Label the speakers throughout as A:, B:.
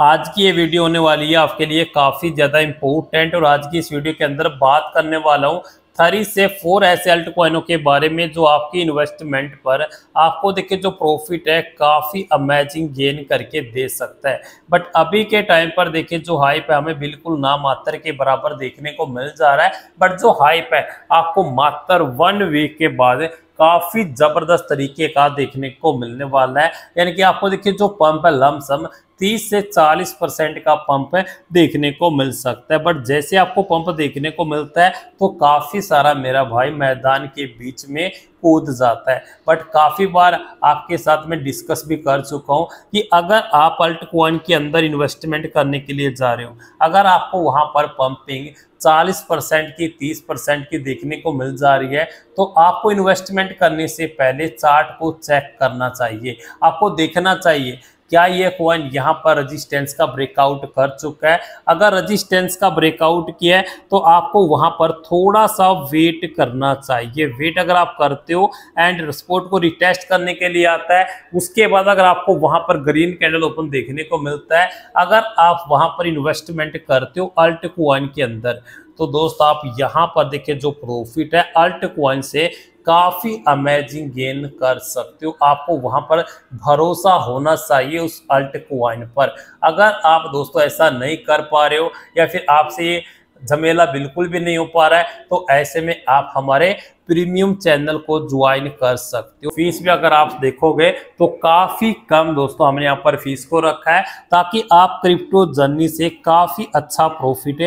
A: आज की ये वीडियो होने वाली है आपके लिए काफ़ी ज़्यादा इम्पोर्टेंट और आज की इस वीडियो के अंदर बात करने वाला हूँ थ्री से फोर ऐसे अल्ट कॉइनों के बारे में जो आपकी इन्वेस्टमेंट पर आपको देखिए जो प्रॉफिट है काफ़ी अमेजिंग गेन करके दे सकता है बट अभी के टाइम पर देखिए जो हाइप है हमें बिल्कुल ना मात्र के बराबर देखने को मिल जा रहा है बट जो हाइप है आपको मात्र वन वीक के बाद काफ़ी ज़बरदस्त तरीके का देखने को मिलने वाला है यानी कि आपको देखिए जो पंप है लमसम 30 से 40 परसेंट का पंप देखने को मिल सकता है बट जैसे आपको पंप देखने को मिलता है तो काफ़ी सारा मेरा भाई मैदान के बीच में कूद जाता है बट काफ़ी बार आपके साथ में डिस्कस भी कर चुका हूँ कि अगर आप अल्ट कॉइन के अंदर इन्वेस्टमेंट करने के लिए जा रहे हो अगर आपको वहाँ पर पंपिंग 40 परसेंट की 30 परसेंट की देखने को मिल जा रही है तो आपको इन्वेस्टमेंट करने से पहले चार्ट को चेक करना चाहिए आपको देखना चाहिए क्या ये कॉइन यहाँ पर रजिस्टेंस का ब्रेकआउट कर चुका है अगर रजिस्टेंस का ब्रेकआउट किया है तो आपको वहाँ पर थोड़ा सा वेट करना चाहिए वेट अगर आप करते हो एंड स्पोर्ट को रिटेस्ट करने के लिए आता है उसके बाद अगर आपको वहाँ पर ग्रीन कैंडल ओपन देखने को मिलता है अगर आप वहाँ पर इन्वेस्टमेंट करते हो अल्ट कॉइन के अंदर तो दोस्त आप यहाँ पर देखिए जो प्रॉफिट है अल्ट क्वाइन से काफ़ी अमेजिंग गेन कर सकते हो आपको वहां पर भरोसा होना चाहिए उस अल्ट क्वाइन पर अगर आप दोस्तों ऐसा नहीं कर पा रहे हो या फिर आपसे ये झमेला बिल्कुल भी नहीं हो पा रहा है तो ऐसे में आप हमारे प्रीमियम चैनल को ज्वाइन कर सकते हो फीस भी अगर आप देखोगे तो काफी कम दोस्तों हमने यहाँ पर फीस को रखा है ताकि आप क्रिप्टो जर्नी से काफी अच्छा प्रॉफिट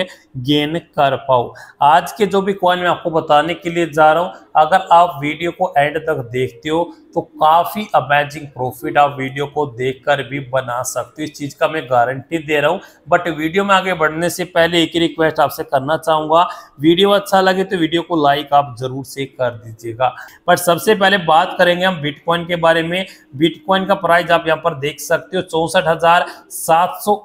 A: गेन कर पाओ आज के जो भी कॉइन मैं आपको बताने के लिए जा रहा हूँ अगर आप वीडियो को एंड तक देखते हो तो काफी अमेजिंग प्रॉफिट आप वीडियो को देख भी बना सकते हो इस चीज का मैं गारंटी दे रहा हूँ बट वीडियो में आगे बढ़ने से पहले एक ही रिक्वेस्ट आपसे करना चाहूंगा वीडियो अच्छा लगे तो वीडियो को लाइक आप जरूर से नीचे कर दीजिएगा पर सबसे पहले बात करेंगे हम बिटकॉइन के बारे में बिटकॉइन का प्राइस आप यहाँ पर देख सकते हो चौसठ हजार सात सौ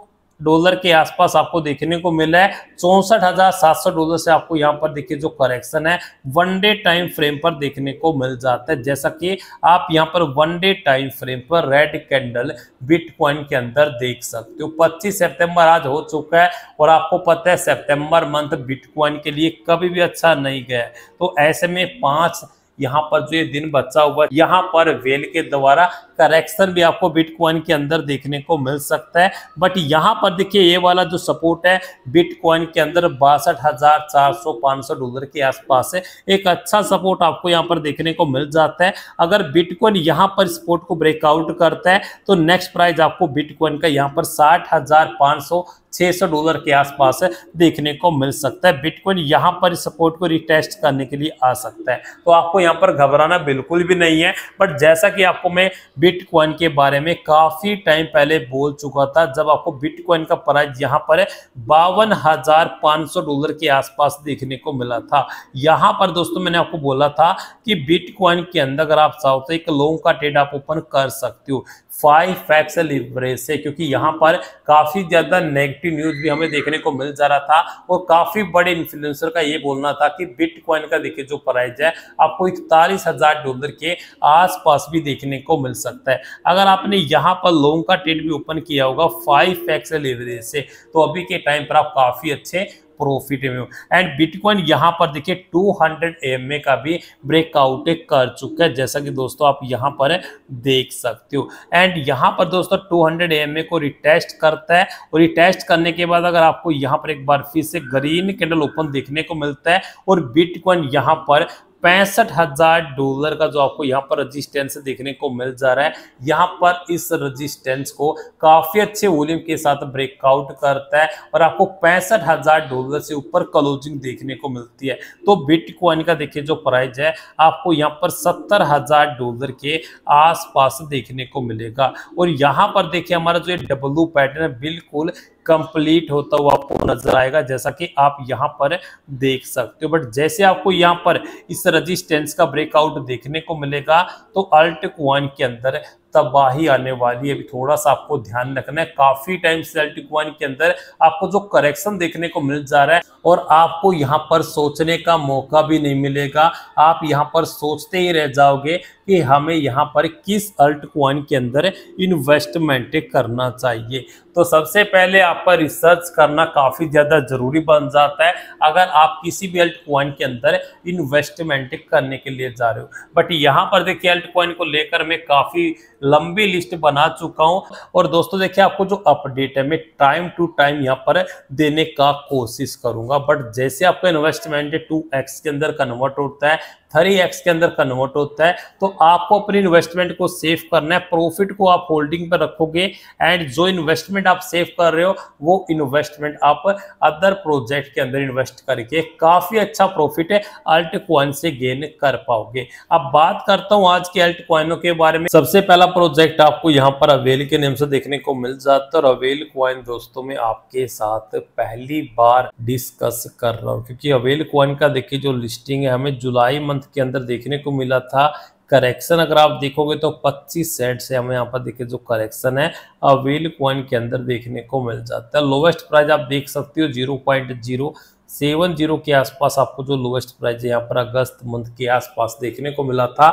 A: डॉलर के आसपास आपको देखने को मिला है चौंसठ हजार सात सौ डॉलर से आपको यहाँ पर देखिए जो करेक्शन है वन डे टाइम फ्रेम पर देखने को मिल जाता है जैसा कि आप यहाँ पर वन डे टाइम फ्रेम पर रेड कैंडल बिटकॉइन के अंदर देख सकते हो 25 सितंबर आज हो चुका है और आपको पता है सितंबर मंथ बिटकॉइन के लिए कभी भी अच्छा नहीं गया तो ऐसे में पांच यहाँ पर जो ये दिन बचा हुआ यहाँ पर वेल के द्वारा करेक्शन भी आपको बिटकॉइन के अंदर देखने को मिल सकता है बट यहाँ पर देखिए ये वाला जो सपोर्ट है बिटकॉइन के अंदर बासठ हजार चार सौ पांच सौ डॉलर के आसपास है एक अच्छा सपोर्ट आपको यहाँ पर देखने को मिल जाता है अगर बिटकॉइन यहाँ पर सपोर्ट को ब्रेकआउट करता है तो नेक्स्ट प्राइस आपको बिटकॉइन का यहाँ पर साठ हजार पांच सौ सौ डॉलर के आसपास देखने को मिल सकता है बिटकॉइन यहाँ पर सपोर्ट को रिटेस्ट करने के लिए आ सकता है तो आपको यहाँ यहाँ पर घबराना बिल्कुल भी नहीं है बट जैसा कि आपको मैं बिटकॉइन के बारे में काफ़ी टाइम पहले बोल चुका था जब आपको बिटकॉइन का प्राइस यहाँ पर बावन हजार सौ डॉलर के आसपास देखने को मिला था यहाँ पर दोस्तों मैंने आपको बोला था कि बिटकॉइन के अंदर अगर आप चाहो तो एक लोन का ट्रेड आप ओपन कर सकते हो फाइव फैक्स लिवरेज से क्योंकि यहाँ पर काफ़ी ज़्यादा नेगेटिव न्यूज़ भी हमें देखने को मिल जा रहा था और काफ़ी बड़े इन्फ्लुएंसर का ये बोलना था कि बिटकॉइन का देखिए जो प्राइस है आपको एक इकतालीस हजार डॉलर के आसपास भी देखने को मिल सकता है अगर आपने यहाँ पर लोन का ट्रेड भी ओपन किया होगा फाइव फैक्स लेवरेज से तो अभी के टाइम पर आप काफ़ी अच्छे प्रॉफिट में एंड बिटकॉइन यहां पर देखिए 200 हंड्रेड का भी ब्रेकआउट कर चुका है जैसा कि दोस्तों आप यहां पर देख सकते हो एंड यहां पर दोस्तों 200 हंड्रेड को रिटेस्ट करता है और रिटेस्ट करने के बाद अगर आपको यहां पर एक बार फिर से ग्रीन कैंडल ओपन देखने को मिलता है और बिटकॉइन यहां पर पैंसठ हजार डॉलर का जो आपको यहाँ पर रजिस्टेंस देखने को मिल जा रहा है यहाँ पर इस रजिस्टेंस को काफी अच्छे वॉल्यूम के साथ ब्रेकआउट करता है और आपको पैंसठ हजार डॉलर से ऊपर क्लोजिंग देखने को मिलती है तो बिटकॉइन का देखिए जो प्राइस है आपको यहाँ पर सत्तर हजार डॉलर के आसपास देखने को मिलेगा और यहाँ पर देखिए हमारा जो डब्लू पैटर्न है बिल्कुल कंप्लीट होता हुआ आपको नजर आएगा जैसा कि आप यहां पर देख सकते हो बट जैसे आपको यहां पर इस रजिस्टेंस का ब्रेकआउट देखने को मिलेगा तो अल्ट क्वाइन के अंदर तबाही आने वाली है अभी थोड़ा सा आपको ध्यान रखना है काफी टाइम से अल्ट क्वाइन के अंदर आपको जो करेक्शन देखने को मिल जा रहा है और आपको यहाँ पर सोचने का मौका भी नहीं मिलेगा आप यहाँ पर सोचते ही रह जाओगे कि हमें यहाँ पर किस अल्ट क्वन के अंदर इन्वेस्टमेंट करना चाहिए तो सबसे पहले आप पर रिसर्च करना काफ़ी ज़्यादा ज़रूरी बन जाता है अगर आप किसी भी अल्ट क्वन के अंदर इन्वेस्टमेंट करने के लिए जा रहे हो बट यहाँ पर देखिए अल्ट क्वन को लेकर मैं काफ़ी लंबी लिस्ट बना चुका हूँ और दोस्तों देखिए आपको जो अपडेट है मैं टाइम टू टाइम यहाँ पर देने का कोशिश करूँगा बट जैसे आपका इन्वेस्टमेंट टू एक्स के अंदर कन्वर्ट होता है थ्री एक्स के अंदर कन्वर्ट होता है तो आपको अपने इन्वेस्टमेंट को सेव करना है प्रॉफिट को आप होल्डिंग पर रखोगे एंड जो इन्वेस्टमेंट आप सेव कर रहे हो वो इन्वेस्टमेंट आप अदर प्रोजेक्ट के अंदर इन्वेस्ट करके काफ़ी अच्छा प्रॉफिट है अल्ट क्वाइन से गेन कर पाओगे अब बात करता हूँ आज के अल्ट क्वाइनों के बारे में सबसे पहला प्रोजेक्ट आपको यहाँ पर अवेल के नेम से देखने को मिल जाता है और अवेल क्वाइन दोस्तों में आपके साथ पहली बार डिस्कस कर रहा हूँ क्योंकि अवेल क्वाइन का देखिए जो लिस्टिंग है हमें जुलाई मंथ मंथ के अंदर देखने को मिला था करेक्शन अगर आप देखोगे तो 25 सेट से हमें यहाँ पर देखिए जो करेक्शन है अवेल कॉइन के अंदर देखने को मिल जाता है लोवेस्ट प्राइस आप देख सकते हो zero point zero seven zero के आसपास आपको जो लोवेस्ट प्राइस यहाँ पर अगस्त मंथ के आसपास देखने को मिला था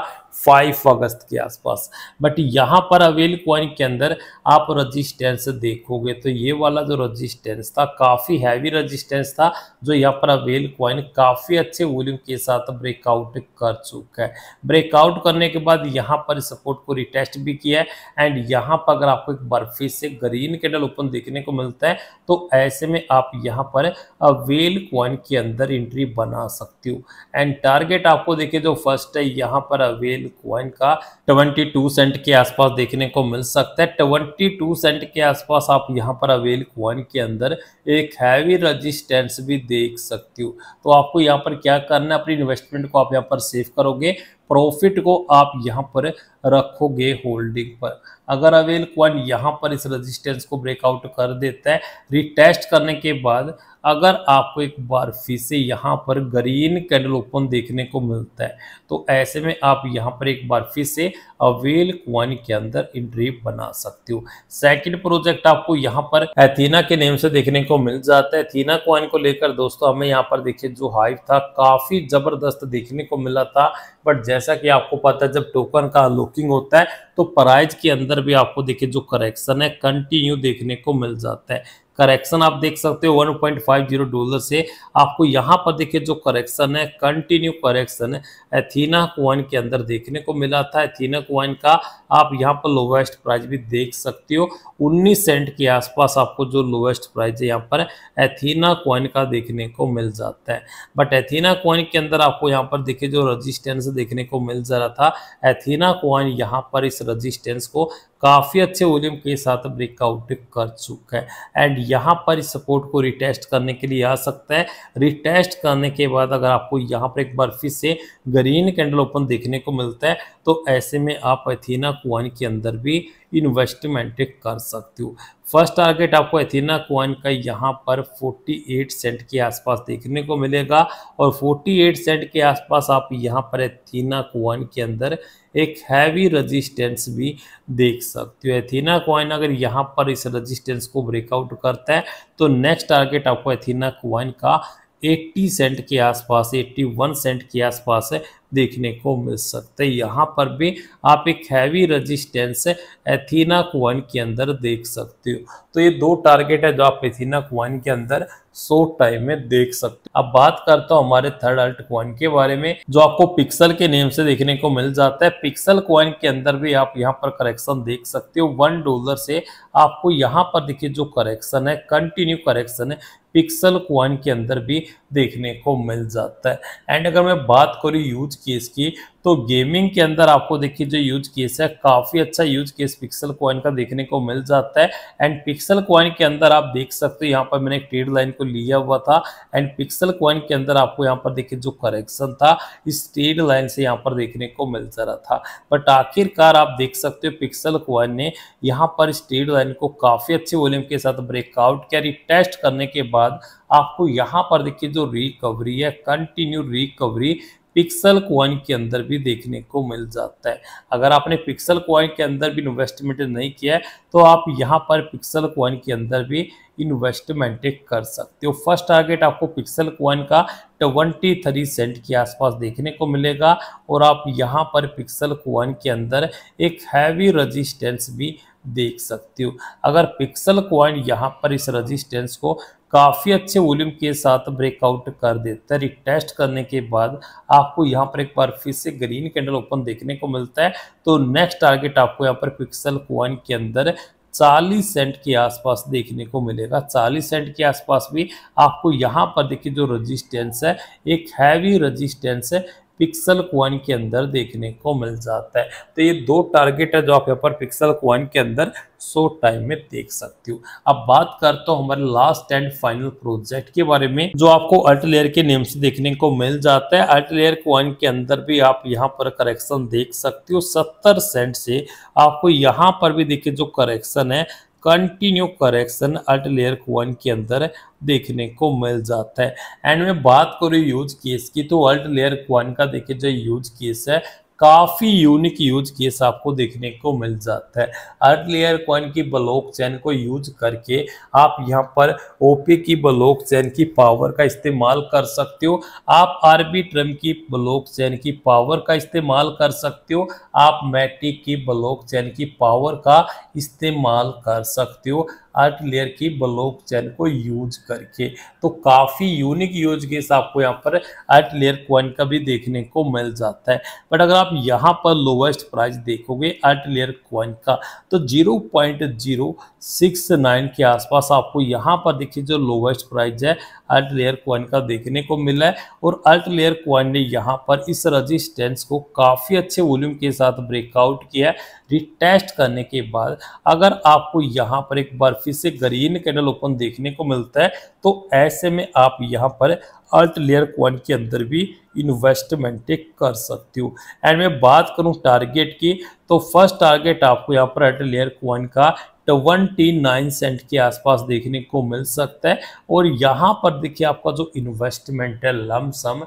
A: फाइव अगस्त के आसपास बट यहाँ पर अवेल क्वाइन के अंदर आप रजिस्टेंस देखोगे तो ये वाला जो रजिस्टेंस था काफ़ी हैवी रजिस्टेंस था जो यहाँ पर अवेल क्वाइन काफ़ी अच्छे वॉल्यूम के साथ ब्रेकआउट कर चुका है ब्रेकआउट करने के बाद यहाँ पर सपोर्ट को रिटेस्ट भी किया है एंड यहाँ पर अगर आपको एक बर्फी से ग्रीन कैंडल ओपन देखने को मिलता है तो ऐसे में आप यहाँ पर अवेल क्वाइन के अंदर एंट्री बना सकते हो एंड टारगेट आपको देखिए जो फर्स्ट है यहाँ पर अवेल बिटकॉइन का 22 सेंट के आसपास देखने को मिल सकता है 22 सेंट के आसपास आप यहां पर अवेल कॉइन के अंदर एक हैवी रजिस्टेंस भी देख सकते हो तो आपको यहां पर क्या करना है अपनी इन्वेस्टमेंट को आप यहां पर सेव करोगे प्रॉफिट को आप यहां पर रखोगे होल्डिंग पर अगर अवेल क्वन यहाँ पर इस रेजिस्टेंस को ब्रेकआउट कर देता है रिटेस्ट करने के बाद अगर आपको एक बार फिर से यहाँ पर ग्रीन कैंडल ओपन देखने को मिलता है तो ऐसे में आप यहाँ पर एक बार फिर से अवेल क्वन के अंदर इंट्री बना सकते हो सेकंड प्रोजेक्ट आपको यहाँ पर एथीना के नेम से देखने को मिल जाता है एथीना क्वन को लेकर दोस्तों हमें यहाँ पर देखिए जो हाइप था काफी जबरदस्त देखने को मिला था बट जैसा कि आपको पता है जब टोकन का अनलॉक बुकिंग होता है तो प्राइज के अंदर भी आपको देखिए जो करेक्शन है कंटिन्यू देखने को मिल जाता है करेक्शन आप देख सकते हो 1.50 डॉलर से आपको यहाँ पर देखिए जो करेक्शन है कंटिन्यू करेक्शन है एथीना क्वाइन के अंदर देखने को मिला था एथीना क्वाइन का आप यहाँ पर लोवेस्ट प्राइस भी देख सकते हो 19 सेंट के आसपास आपको जो लोवेस्ट प्राइस है यहाँ पर एथीना क्वाइन का देखने को मिल जाता है बट एथीना क्वाइन के अंदर आपको यहाँ पर देखिए जो रजिस्टेंस देखने को मिल जा रहा था एथीना क्वाइन यहाँ पर इस रजिस्टेंस को काफ़ी अच्छे वॉल्यूम के साथ ब्रेकआउट कर चुका है एंड यहाँ पर इस सपोर्ट को रिटेस्ट करने के लिए आ सकता है रिटेस्ट करने के बाद अगर आपको यहाँ पर एक बार फिर से ग्रीन कैंडल ओपन देखने को मिलता है तो ऐसे में आप एथीना कुआन के अंदर भी इन्वेस्टमेंट कर सकते हो फर्स्ट टारगेट आपको एथीना कुआन का यहाँ पर 48 सेंट के आसपास देखने को मिलेगा और 48 सेंट के आसपास आप यहाँ पर एथीना कुआन के अंदर एक हैवी रेजिस्टेंस भी देख सकते हो एथीना कुआन अगर यहाँ पर इस रेजिस्टेंस को ब्रेकआउट करता है तो नेक्स्ट टारगेट आपको एथीना कुआन का 80 सेंट के आसपास 81 सेंट के आसपास देखने को मिल सकते हैं यहाँ पर भी आप एक हैवी रेजिस्टेंस एथीना वन के अंदर देख सकते हो तो ये दो टारगेट है जो आप एथीना वन के अंदर सो टाइम में देख सकते हो अब बात करता हूँ हमारे थर्ड अल्ट क्वन के बारे में जो आपको पिक्सल के नेम से देखने को मिल जाता है पिक्सल क्वन के अंदर भी आप यहाँ पर करेक्शन देख सकते हो वन डॉलर से आपको यहाँ पर देखिए जो करेक्शन है कंटिन्यू करेक्शन है पिक्सल क्वन के अंदर भी देखने को मिल जाता है एंड अगर मैं बात करूँ यूज केस की तो गेमिंग के अंदर आपको देखिए जो यूज केस है काफी अच्छा यूज केस पिक्सल कॉइन का देखने को मिल जाता है एंड पिक्सल कॉइन के अंदर आप देख सकते हो यहाँ पर मैंने ट्रेड लाइन को लिया हुआ था एंड पिक्सल कॉइन के अंदर आपको यहाँ पर देखिए जो करेक्शन था इस ट्रेड लाइन से यहाँ पर देखने को मिल जा रहा था बट आखिरकार आप देख सकते हो पिक्सल कॉइन ने यहाँ पर इस ट्रेड लाइन को काफी अच्छे वॉल्यूम के साथ ब्रेकआउट किया रिटेस्ट करने के बाद आपको यहाँ पर देखिए जो रिकवरी है कंटिन्यू रिकवरी पिक्सल क्वाइन के अंदर भी देखने को मिल जाता है अगर आपने पिक्सल क्वाइन के अंदर भी इन्वेस्टमेंट नहीं किया है तो आप यहाँ पर पिक्सल क्वाइन के अंदर भी इन्वेस्टमेंट कर सकते हो फर्स्ट टारगेट आपको पिक्सल क्वाइन का ट्वेंटी थ्री सेंट के आसपास देखने को मिलेगा और आप यहाँ पर पिक्सल क्वाइन के अंदर एक हैवी रजिस्टेंस भी देख सकते हो अगर पिक्सल क्वाइन यहाँ पर इस रजिस्टेंस को काफ़ी अच्छे वॉल्यूम के साथ ब्रेकआउट कर देता है रिटेस्ट करने के बाद आपको यहाँ पर एक बार फिर से ग्रीन कैंडल ओपन देखने को मिलता है तो नेक्स्ट टारगेट आपको यहाँ पर पिक्सल क्वाइन के अंदर 40 सेंट के आसपास देखने को मिलेगा 40 सेंट के आसपास भी आपको यहाँ पर देखिए जो रेजिस्टेंस है एक हैवी रेजिस्टेंस है पिक्सल क्वन के अंदर देखने को मिल जाता है तो ये दो टारगेट है जो आप यहाँ पर पिक्सल क्वन के अंदर सो टाइम में देख सकते हो अब बात करता हूँ हमारे लास्ट एंड फाइनल प्रोजेक्ट के बारे में जो आपको अल्ट लेयर के नेम से देखने को मिल जाता है अल्ट लेयर क्वन के अंदर भी आप यहाँ पर करेक्शन देख सकते हो सत्तर सेंट से आपको यहाँ पर भी देखिए जो करेक्शन है continue correction alt layer one के अंदर देखने को मिल जाता है एंड में बात करूँ यूज केस की तो अल्ट लेयर वन का देखिए जो यूज केस है काफ़ी यूनिक यूज केस आपको देखने को मिल जाता है अर्लियर क्वन की ब्लॉक चैन को यूज करके आप यहाँ पर ओपी की ब्लॉक चैन की पावर का इस्तेमाल कर सकते हो आप आरबी ट्रम की ब्लॉक चैन की पावर का इस्तेमाल कर सकते हो आप मैटिक की ब्लॉक चैन की पावर का इस्तेमाल कर सकते हो आर्ट लेयर की ब्लॉक चैन को यूज करके तो काफ़ी यूनिक यूज केस आपको यहाँ पर आर्ट लेयर क्वन का भी देखने को मिल जाता है बट अगर आप यहाँ पर लोवेस्ट प्राइस देखोगे आर्ट लेयर क्वन का तो zero point zero six nine के आसपास आपको यहाँ पर देखिए जो लोवेस्ट प्राइस है आर्ट लेयर क्वन का देखने को मिला है और आर्ट लेयर क्वन ने यहाँ पर इस रजिस्टेंस को काफ़ी अच्छे वॉल्यूम के साथ ब्रेकआउट किया है रिटेस्ट करने के बाद अगर आपको यहाँ पर एक बार अच्छे से ग्रीन कैंडल ओपन देखने को मिलता है तो ऐसे में आप यहाँ पर अल्ट लेयर क्वन के अंदर भी इन्वेस्टमेंट कर सकते हो एंड मैं बात करूँ टारगेट की तो फर्स्ट टारगेट आपको यहाँ पर अल्ट लेयर क्वन का ट्वेंटी नाइन सेंट के आसपास देखने को मिल सकता है और यहाँ पर देखिए आपका जो इन्वेस्टमेंट है लमसम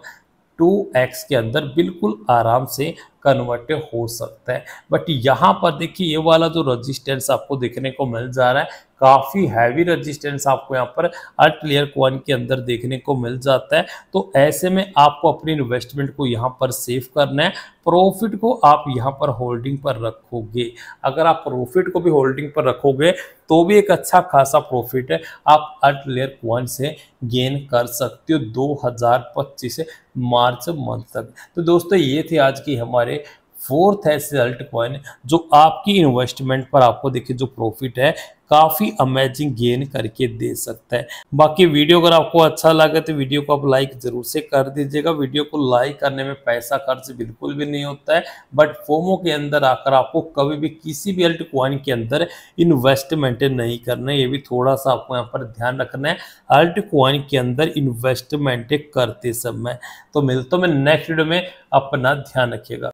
A: टू एक्स के अंदर बिल्कुल आराम से कन्वर्ट हो सकता है बट यहाँ पर देखिए ये वाला जो रजिस्टेंस आपको देखने को मिल जा रहा है काफ़ी हैवी रजिस्टेंस आपको यहाँ पर अर्थ लेयर क्वन के अंदर देखने को मिल जाता है तो ऐसे में आपको अपने इन्वेस्टमेंट को यहाँ पर सेव करना है प्रॉफिट को आप यहाँ पर होल्डिंग पर रखोगे अगर आप प्रॉफिट को भी होल्डिंग पर रखोगे तो भी एक अच्छा खासा प्रॉफिट है आप अर्थ लेयर क्वन से गेन कर सकते हो दो मार्च मंथ तक तो दोस्तों ये थे आज की हमारी हमारे फोर्थ है सेल्ट कॉइन जो आपकी इन्वेस्टमेंट पर आपको देखिए जो प्रॉफिट है काफ़ी अमेजिंग गेन करके दे सकता है बाकी वीडियो अगर आपको अच्छा लगे तो वीडियो को आप लाइक ज़रूर से कर दीजिएगा वीडियो को लाइक करने में पैसा खर्च बिल्कुल भी नहीं होता है बट फोमो के अंदर आकर आपको कभी भी किसी भी अल्ट कॉइन के अंदर इन्वेस्टमेंट नहीं करना है ये भी थोड़ा सा आपको यहाँ पर ध्यान रखना है अल्ट कॉइन के अंदर इन्वेस्टमेंट करते समय तो मिलते मैं नेक्स्ट वीडियो में अपना ध्यान रखिएगा